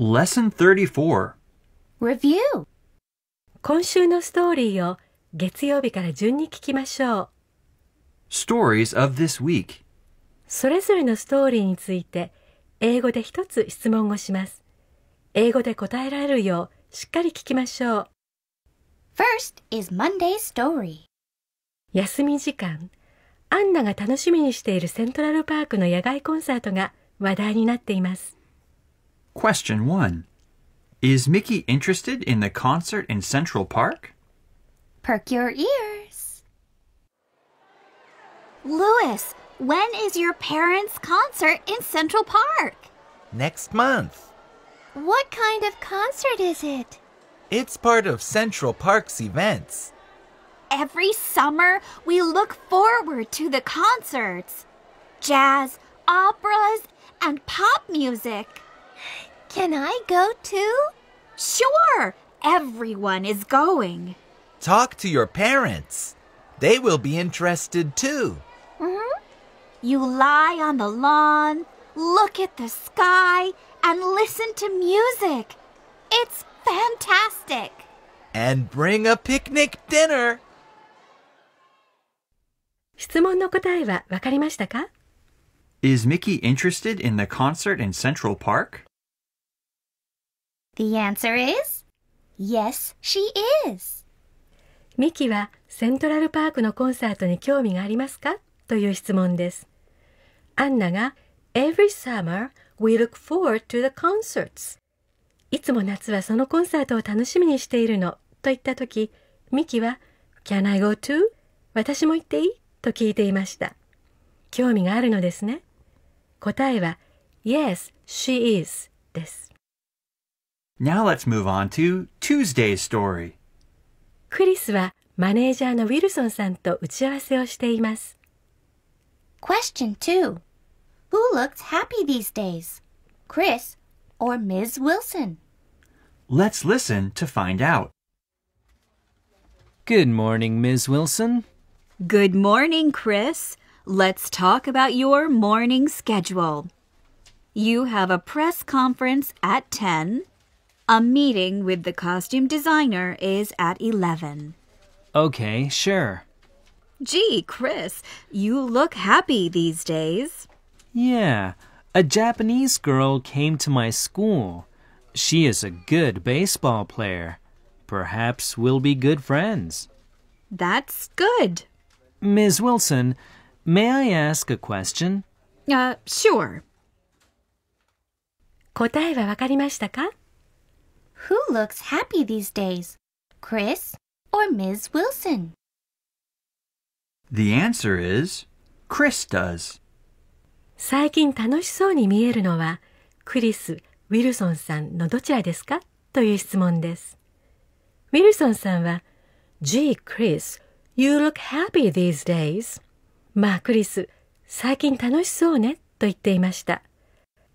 Lesson 34 Review 今週のストーリーを月曜日から順に聞きましょう。Stories of this week それぞれのストーリーについて英語で一つ質問をします。英語で答えられるようしっかり聞きましょう。First is Monday's story 休み時間、アンナが楽しみにしているセントラルパークの野外コンサートが話題になっています。Question 1. Is Mickey interested in the concert in Central Park? Perk your ears. Louis, when is your parents' concert in Central Park? Next month. What kind of concert is it? It's part of Central Park's events. Every summer, we look forward to the concerts jazz, operas, and pop music. Can I go too? Sure, everyone is going. Talk to your parents. They will be interested too. Mm-hmm. You lie on the lawn, look at the sky, and listen to music. It's fantastic. And bring a picnic dinner. 質問の答えはわかりましたか Is Mickey interested in the concert in Central Park? The answer is Yes, she is. ミキはセントラルパークのコンサートに興味がありますかという質問です。アンナが Every summer we look forward to the concerts. いつも夏はそのコンサートを楽しみにしているのと言った時、ミキは Can I go too? 私も行っていいと聞いていました。興味があるのですね。答えは Yes, she is です。Now let's move on to Tuesday's story. クリスはマネージャーのウィルソンさんと打ち合わせをしています。Question 2 Who looks happy these days? Chris or Ms. Wilson? Let's listen to find out. Good morning, Ms. Wilson. Good morning, Chris. Let's talk about your morning schedule. You have a press conference at 10 a meeting with the costume designer is at 11. Okay, sure. Gee, Chris, you look happy these days. Yeah, a Japanese girl came to my school. She is a good baseball player. Perhaps we'll be good friends. That's good. Ms. Wilson, may I ask a question? Uh, sure. 答えはわかりましたか Who looks happy these days, Chris or Ms. Wilson? The answer is Chris does. 最近楽しそうに見えるのはクリス・ウィルソンさんのどちらですかという質問です。ウィルソンさんは Gee, Chris, you look happy these days. まあ、クリス、最近楽しそうねと言っていました。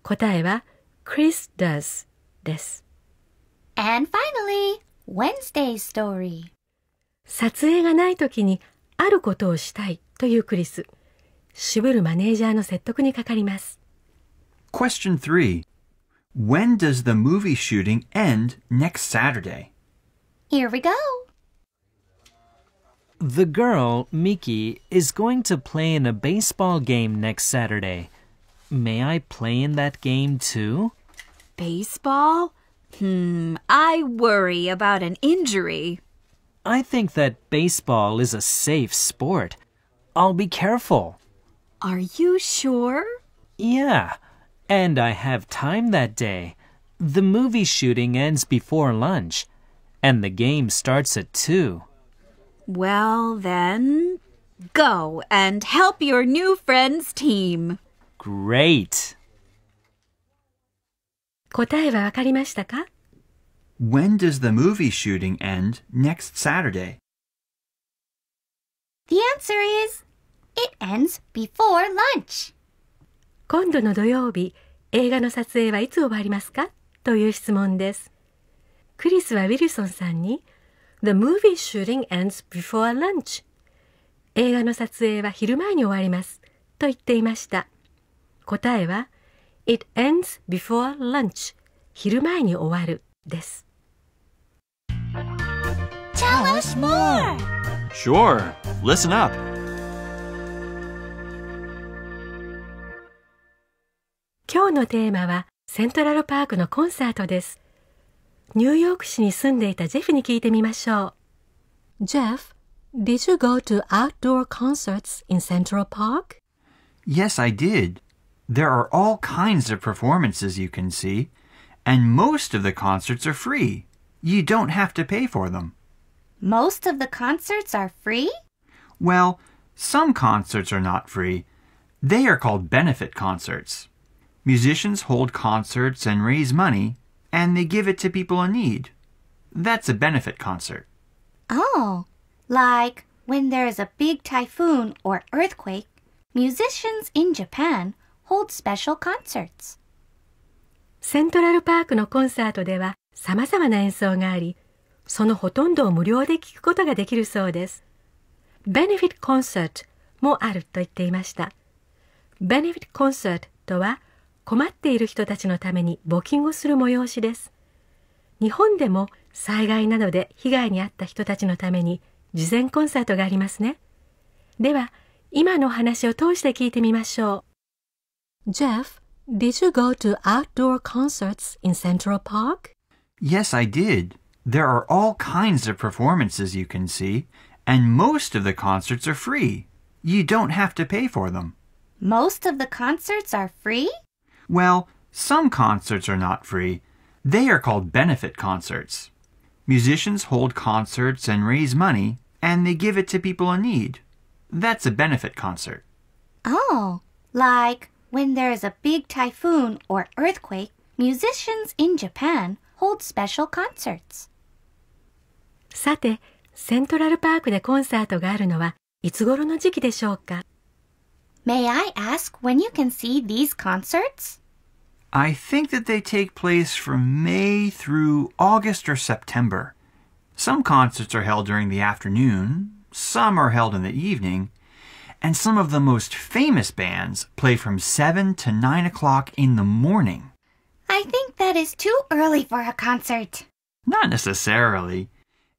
答えは Chris does です。And finally, Wednesday's story. 撮影がない時にあることをしたいというクリス。渋るマネージャーの説得にかかります。Question 3 When does the movie shooting end next Saturday? Here we go. The girl, Miki, is going to play in a baseball game next Saturday. May I play in that game too? Baseball? Hmm, I worry about an injury. I think that baseball is a safe sport. I'll be careful. Are you sure? Yeah, and I have time that day. The movie shooting ends before lunch, and the game starts at 2. Well, then, go and help your new friend's team. Great. 答えはわかりましたか When does the movie shooting end next Saturday? The answer is it ends before lunch. 今度の土曜日、映画の撮影はいつ終わりますかという質問です。クリスはウィルソンさんに The movie shooting ends before lunch. 映画の撮影は昼前に終わりますと言っていました。答えは It ends before lunch 昼前に終わるです Tell us more! Sure, listen up! 今日のテーマはセントラルパークのコンサートです。ニューヨーク市に住んでいたジェフに聞いてみましょう。Jeff, did you go to outdoor concerts in Central Park? Yes, I did. There are all kinds of performances you can see, and most of the concerts are free. You don't have to pay for them. Most of the concerts are free? Well, some concerts are not free. They are called benefit concerts. Musicians hold concerts and raise money, and they give it to people in need. That's a benefit concert. Oh, like when there is a big typhoon or earthquake, musicians in Japan hold special concerts. セントラルパークのコンサートでは様々な演奏があり、そのほとんどを無料で聴くことができるそうです。ベネフィットコンサートもあると言っていました。ベネフィットコンサートとは困っている人たちのために募金をする催しです。日本でも災害などで被害に遭った人たちのために事前コンサートがありますね。では、今のお話を通して聞いてみましょう。Jeff, did you go to outdoor concerts in Central Park? Yes, I did. There are all kinds of performances you can see, and most of the concerts are free. You don't have to pay for them. Most of the concerts are free? Well, some concerts are not free. They are called benefit concerts. Musicians hold concerts and raise money, and they give it to people in need. That's a benefit concert. Oh, like when there is a big typhoon or earthquake, musicians in Japan hold special concerts. さて、セントラルパークでコンサートがあるのはいつ頃の時期でしょうか May I ask when you can see these concerts? I think that they take place from May through August or September. Some concerts are held during the afternoon, some are held in the evening, and some of the most famous bands play from 7 to 9 o'clock in the morning. I think that is too early for a concert. Not necessarily.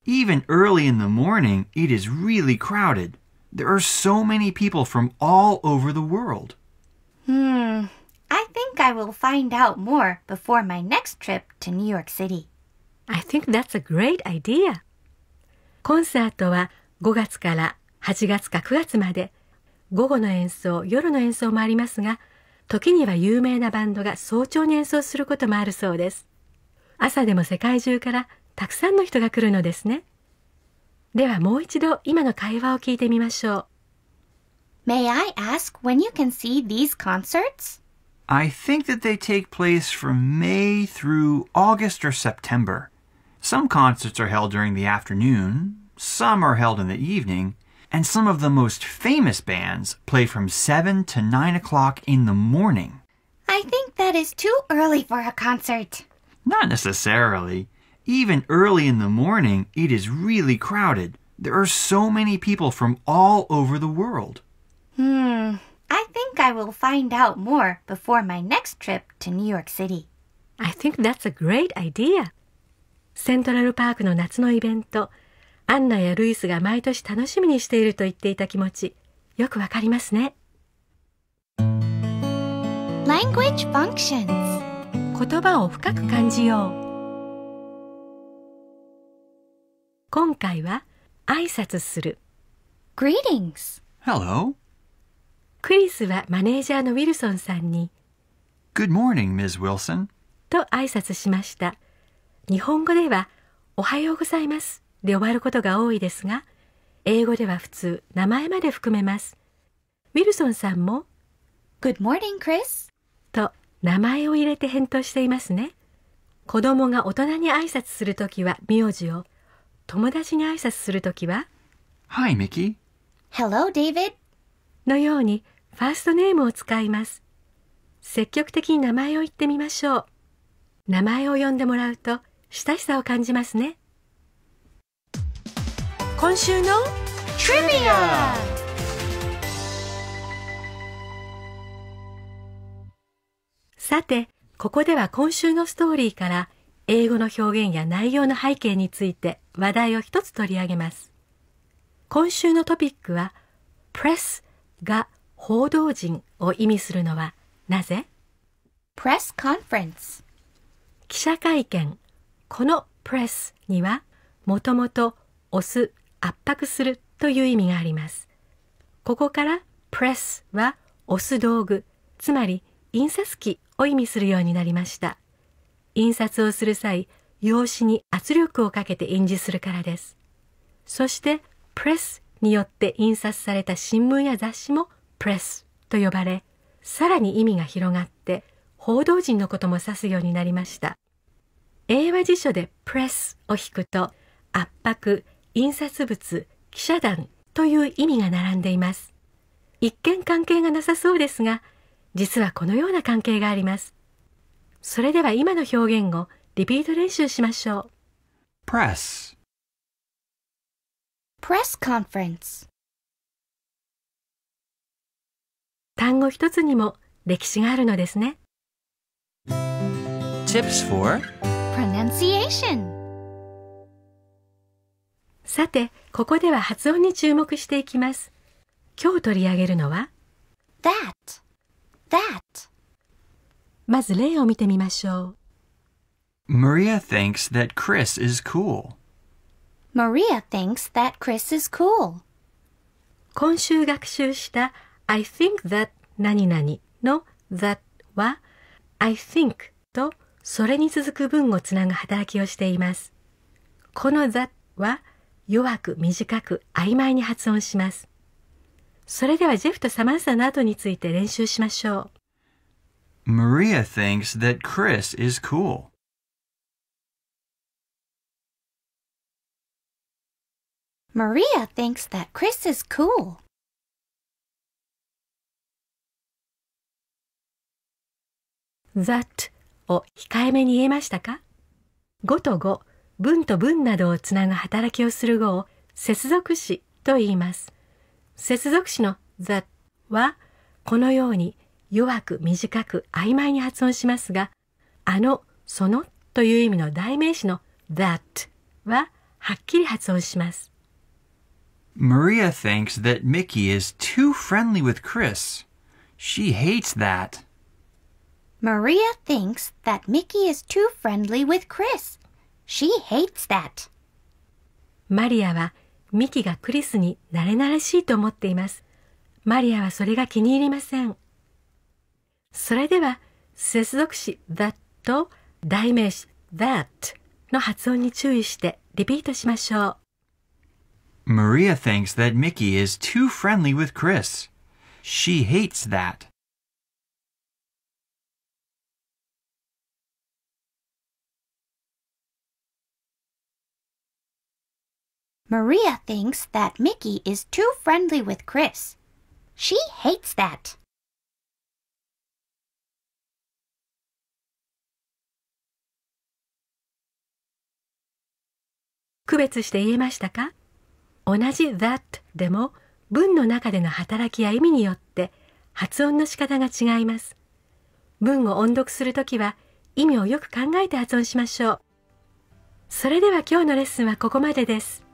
Even early in the morning, it is really crowded. There are so many people from all over the world. Hmm, I think I will find out more before my next trip to New York City. I think that's a great idea. コンサートは5月から8月か9月まで午後の演奏、夜の演奏もありますが、時には有名なバンドが早朝に演奏することもあるそうです。朝でも世界中からたくさんの人が来るのですね。ではもう一度今の会話を聞いてみましょう。May I ask when you can see these concerts? I think that they take place from May through August or September. Some concerts are held during the afternoon, some are held in the evening, and some of the most famous bands play from 7 to 9 o'clock in the morning. I think that is too early for a concert. Not necessarily. Even early in the morning, it is really crowded. There are so many people from all over the world. Hmm, I think I will find out more before my next trip to New York City. I think that's a great idea. Central セントラルパークの夏のイベントアンナやルイスが毎年楽しみにしていると言っていた気持ちよくわかりますね Language functions. 言葉を深く感じよう今回は挨拶する Greetings Hello クリスはマネージャーのウィルソンさんに Good morning, Ms. Wilson と挨拶しました日本語ではおはようございますで終わることが多いですが英語では普通名前まで含めますウィルソンさんも Good morning, Chris と名前を入れて返答していますね子供が大人に挨拶するときは名字を友達に挨拶するときは Hi, Mickey Hello, David のようにファーストネームを使います積極的に名前を言ってみましょう名前を呼んでもらうと親しさを感じますね今週のトリビアさてここでは今週のストーリーから英語の表現や内容の背景について話題を一つ取り上げます今週のトピックはプレスが報道陣を意味するのはなぜ記者会見このプレスにはもともとオス圧迫するという意味があります。ここから press は押す道具、つまり印刷機を意味するようになりました。印刷をする際、用紙に圧力をかけて印字するからです。そしてプレスによって印刷された新聞や雑誌もプレスと呼ばれ、さらに意味が広がって報道陣のことも指すようになりました。英和辞書でプレスを引くと圧迫、印刷物、記者団という意味が並んでいます。一見関係がなさそうですが、実はこのような関係があります。それでは今の表現をリピート練習しましょう。press press conference 単語一つにも歴史があるのですね。tips for pronunciation さて、ここでは発音に注目していきます。今日取り上げるのは that, that まず例を見てみましょう。Maria thinks that Chris is cool. Maria thinks that Chris is cool. 今週学習した I think that 何々の that は I think とそれに続く文をつなぐ働きをしています。この that は弱く短く曖昧に発音します。それではジェフとサマンサの後について練習しましょう。Maria thinks that Chris is cool. Maria thinks that Chris is cool. That を控えめに言えましたか ?5 と5文と文などをつなぐ働きをする語を接続詞と言います。接続詞の that はこのように弱く短く曖昧に発音しますが、あの、そのという意味の代名詞の that ははっきり発音します。Maria thinks that Mickey is too friendly with Chris. She hates that. Maria thinks that Mickey is too friendly with Chris. She hates that. マリアはミキがクリスに慣れ慣れしいと思っています。マリアはそれが気に入りません。それでは接続詞 that と代名詞 that の発音に注意してリピートしましょう。Maria thinks that Mickey is too friendly with Chris. She hates that. Maria thinks that Mickey is too friendly with Chris. She hates that. 区して言えましたか同じ that でも文の中での働きや意味によって発音の仕方が違います。文を音読するときは意味をよく考えて発音しましょう。それでは今日のレッスンはここまでです。